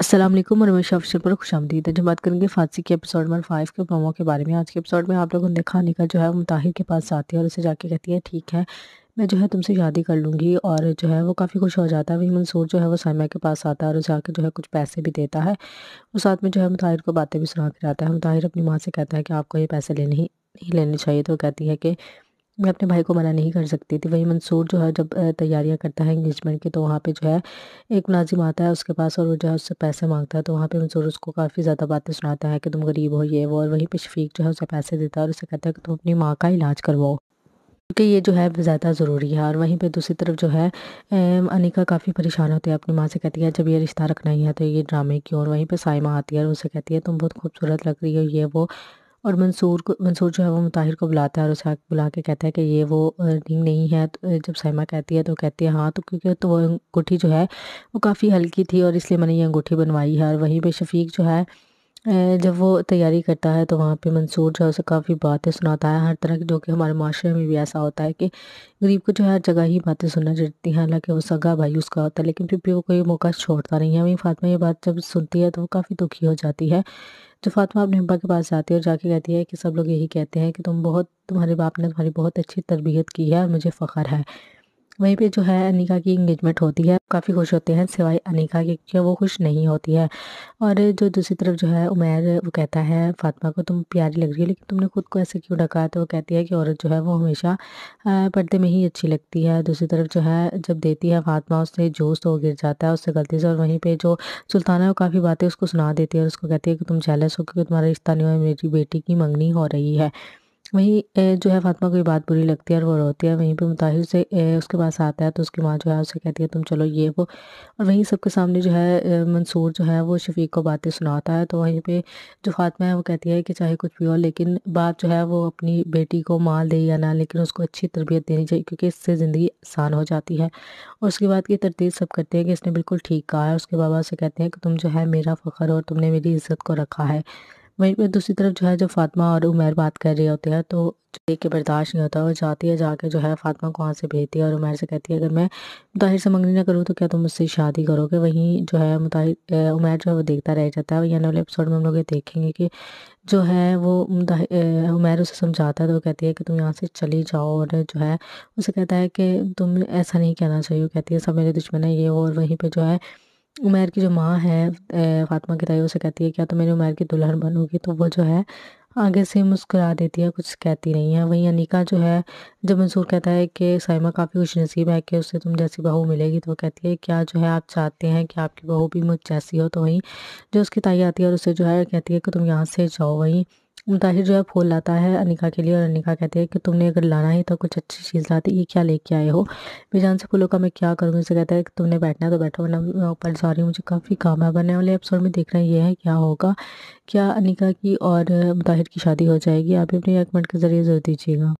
असलम मैं ऑप्शन पर खुश आमदीद जब बात करेंगे फांसी के एपिसोड नंबर फाइव के प्रोमो के बारे में आज के एपिसोड में आप लोगों ने खाने का जो है वो मुताहिर के पास आती है और उसे जाके कहती है ठीक है मैं जो है तुमसे शादी कर लूँगी और जो है वो काफ़ी खुश हो जाता है वही मंसूर जो है वो सामा के पास आता है और उसे आके जो है कुछ पैसे भी देता है और साथ में जो है मुताहिर को बातें भी सुना कर जाता है मुताहिर अपनी माँ से कहता है कि आपको ये पैसे लेने ही नहीं लेने चाहिए तो कहती है कि मैं अपने भाई को मना नहीं कर सकती थी वही मंसूर जो है जब तैयारियां करता है इंगेजमेंट की तो वहाँ पे जो है एक मुलाजिम आता है उसके पास और वो जो है उससे पैसे मांगता है तो वहाँ पे मंसूर उसको काफ़ी ज़्यादा बातें सुनाता है कि तुम गरीब हो ये वो और वहीं पर शफीक जो है उसे पैसे देता है और उसे कहता है कि तुम अपनी माँ का इलाज करवाओ क्योंकि ये जो है ज़्यादा ज़रूरी है और वहीं पे दूसरी तरफ जो है अनिका काफ़ी परेशान होती है अपनी माँ से कहती है जब ये रिश्ता रखना ही है तो ये ड्रामे की और वहीं पे साइमा आती है और उसे कहती है तुम बहुत खूबसूरत लग रही हो ये वो और मंसूर को मंसूर जो है वो मुताहिर को बुलाता है और उसे बुला के कहता है कि ये वो रिंग नहीं है तो जब सैमा कहती है तो कहती है हाँ तो क्योंकि तो वो अंगूठी जो है वो काफ़ी हल्की थी और इसलिए मैंने ये अंगूठी बनवाई है और वहीं पर शफीक जो है जब वो तैयारी करता है तो वहाँ पे मंसूर जो है उसे काफ़ी बातें सुनाता है हर तरह की जो कि हमारे माशरे में भी ऐसा होता है कि गरीब को जो है हर जगह ही बातें सुनना चढ़ती हैं हालांकि वो सगा भाई उसका होता है लेकिन फिर भी वो कोई मौका छोड़ता नहीं है वहीं फातमा ये बात जब सुनती है तो वो काफ़ी दुखी हो जाती है जो तो फातमा अपने अब्बा के पास जाती है और जाके कहती है कि सब लोग यही कहते हैं कि तुम बहुत तुम्हारे बाप ने तुम्हारी बहुत अच्छी तरबियत की है और मुझे फ़ख्र है वहीं पे जो है अनिका की इंगेजमेंट होती है काफ़ी खुश होते हैं सिवाय अनिका के क्योंकि वो खुश नहीं होती है और जो दूसरी तरफ जो है उमैर वो कहता है फातिमा को तुम प्यारी लग रही है लेकिन तुमने खुद को ऐसे क्यों ढका तो वो कहती है कि औरत जो है वो हमेशा पर्दे में ही अच्छी लगती है दूसरी तरफ जो है जब देती है फातिमा उससे जोश तो गिर जाता है उससे गलती से और वहीं पर जो सुल्ताना है वो काफ़ी बातें उसको सुना देती है और उसको कहती है कि तुम जेलस हो क्योंकि तुम्हारा रिश्ता नहीं हुआ मेरी बेटी की मंगनी हो रही है वहीं जो है फातिमा को ये बात बुरी लगती है और वो रोती है वहीं पे मुताहिर से उसके पास आता है तो उसकी माँ जो है उसे कहती है तुम चलो ये वो और वहीं सबके सामने जो है मंसूर जो है वो शफीक को बातें सुनाता है तो वहीं पे जो फातिमा है वो कहती है कि चाहे कुछ भी हो लेकिन बाप जो है वो अपनी बेटी को माल दे या ना लेकिन उसको अच्छी तरबियत देनी चाहिए क्योंकि इससे ज़िंदगी आसान हो जाती है और उसके बाद की तरतीब सब करते हैं कि इसने बिल्कुल ठीक कहा है उसके बाबा से कहते हैं कि तुम जो है मेरा फ़ख्र और तुमने मेरी इज़्ज़त को रखा है वहीं पर दूसरी तरफ जो है जो फातिमा और उमेर बात कर रहे होते हैं तो देख के बर्दाश्त नहीं होता वो जाती है जाके जो है फातिमा को वहाँ से भेजती है और उमर से कहती है अगर मैं मुताहिर से मंगनी ना करूँ तो क्या तुम मुझसे शादी करोगे वहीं जो है मुताहिर उमेर जो है वो देखता रह जाता है वहीं वाले एपिसोड में हम लोग ये देखेंगे कि जो है वो उमर उसे समझाता है तो वो कहती है कि तुम यहाँ से चली जाओ और जो है उसे कहता है कि तुम ऐसा नहीं कहना चाहिए कहती है सब मेरे दुश्मन है ये और वहीं पर जो है उमेर की जो माँ है फातिमा की ताई उसे कहती है क्या तुम तो मेरी उमेर की दुल्हन बनोगी तो वो जो है आगे से मुस्कुरा देती है कुछ कहती नहीं है वहीं अनिका जो है जब मंसूर कहता है कि साइमा काफ़ी खुश नसीब है कि उससे तुम जैसी बहू मिलेगी तो वो कहती है क्या जो है आप चाहते हैं कि आपकी बहू भी मुझ जैसी हो तो वहीं जो उसकी ताई आती है और उसे जो है कहती है कि तुम यहाँ से जाओ वहीं मुताहिर जो है फूल लाता है अनिका के लिए और अनिका कहती है कि तुमने अगर लाना ही तो कुछ अच्छी चीज़ लाती ये क्या लेके आए हो जान से फूलों का मैं क्या करूँगी उसे कहता है कि तुमने बैठना है तो बैठो वरना रही हूँ मुझे काफ़ी काम है बनने वाले एपिसोड में देख रहे हैं ये है क्या होगा क्या अनिका की और मुताहिर की शादी हो जाएगी आप अपने एक मिनट के ज़रिए ज़रूर दीजिएगा